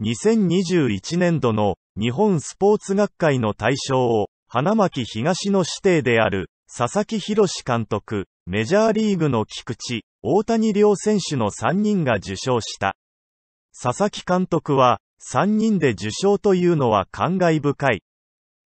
2021年度の日本スポーツ学会の大賞を花巻東の指定である佐々木博監督、メジャーリーグの菊池、大谷両選手の3人が受賞した。佐々木監督は3人で受賞というのは感慨深い。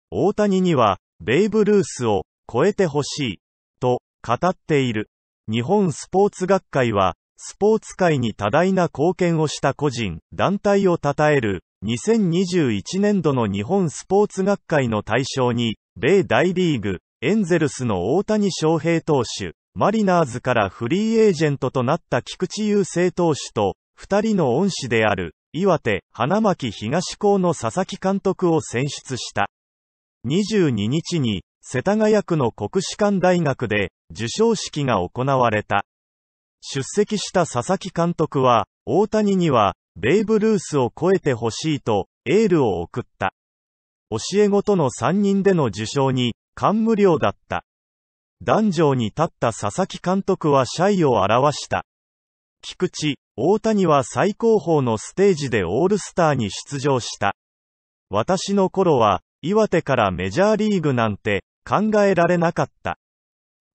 大谷にはベイブ・ルースを超えてほしいと語っている。日本スポーツ学会はスポーツ界に多大な貢献をした個人、団体を称える、2021年度の日本スポーツ学会の対象に、米大リーグ、エンゼルスの大谷翔平投手、マリナーズからフリーエージェントとなった菊池雄星投手と、二人の恩師である、岩手、花巻東高の佐々木監督を選出した。22日に、世田谷区の国士舘大学で、授賞式が行われた。出席した佐々木監督は、大谷には、ベイブルースを超えてほしいと、エールを送った。教え子との3人での受賞に、感無量だった。壇上に立った佐々木監督はシャイを表した。菊池、大谷は最高峰のステージでオールスターに出場した。私の頃は、岩手からメジャーリーグなんて考えられなかった。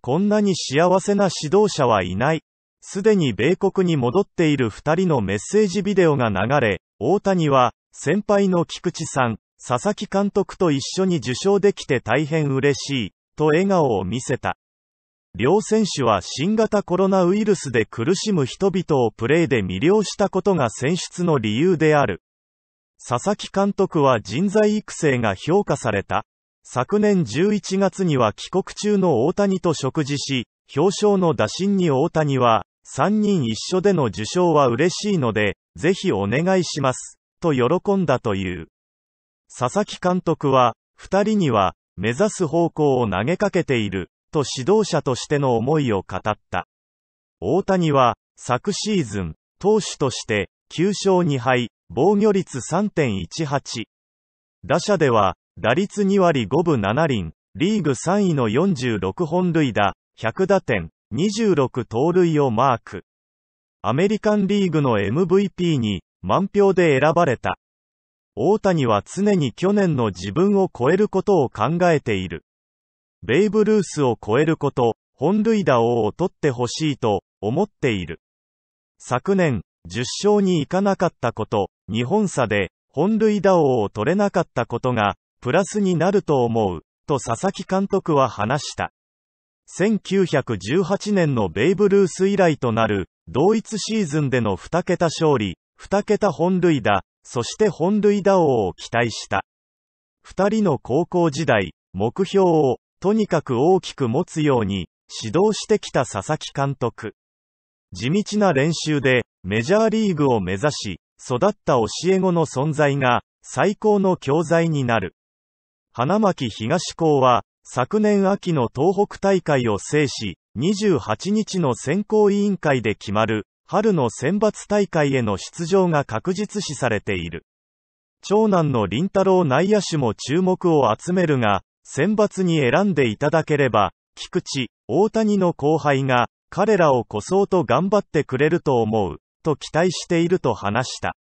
こんなに幸せな指導者はいない。すでに米国に戻っている二人のメッセージビデオが流れ、大谷は、先輩の菊池さん、佐々木監督と一緒に受賞できて大変嬉しい、と笑顔を見せた。両選手は新型コロナウイルスで苦しむ人々をプレーで魅了したことが選出の理由である。佐々木監督は人材育成が評価された。昨年11月には帰国中の大谷と食事し、表彰の打診に大谷は、3人一緒での受賞は嬉しいので、ぜひお願いします、と喜んだという。佐々木監督は、2人には、目指す方向を投げかけている、と指導者としての思いを語った。大谷は、昨シーズン、投手として、9勝2敗、防御率3.18。打者では、打率2割5分7厘、リーグ3位の46本塁打、100打点、26盗塁をマーク。アメリカンリーグの MVP に満票で選ばれた。大谷は常に去年の自分を超えることを考えている。ベイブ・ルースを超えること、本塁打王を取ってほしいと思っている。昨年、10勝に行かなかったこと、日本差で本塁打王を取れなかったことが、プラスになると思う、と佐々木監督は話した。1918年のベイブルース以来となる、同一シーズンでの2桁勝利、2桁本塁打、そして本塁打王を期待した。2人の高校時代、目標を、とにかく大きく持つように、指導してきた佐々木監督。地道な練習で、メジャーリーグを目指し、育った教え子の存在が、最高の教材になる。花巻東高は、昨年秋の東北大会を制し、28日の選考委員会で決まる、春の選抜大会への出場が確実視されている。長男の林太郎内野手も注目を集めるが、選抜に選んでいただければ、菊池、大谷の後輩が、彼らをこそうと頑張ってくれると思う、と期待していると話した。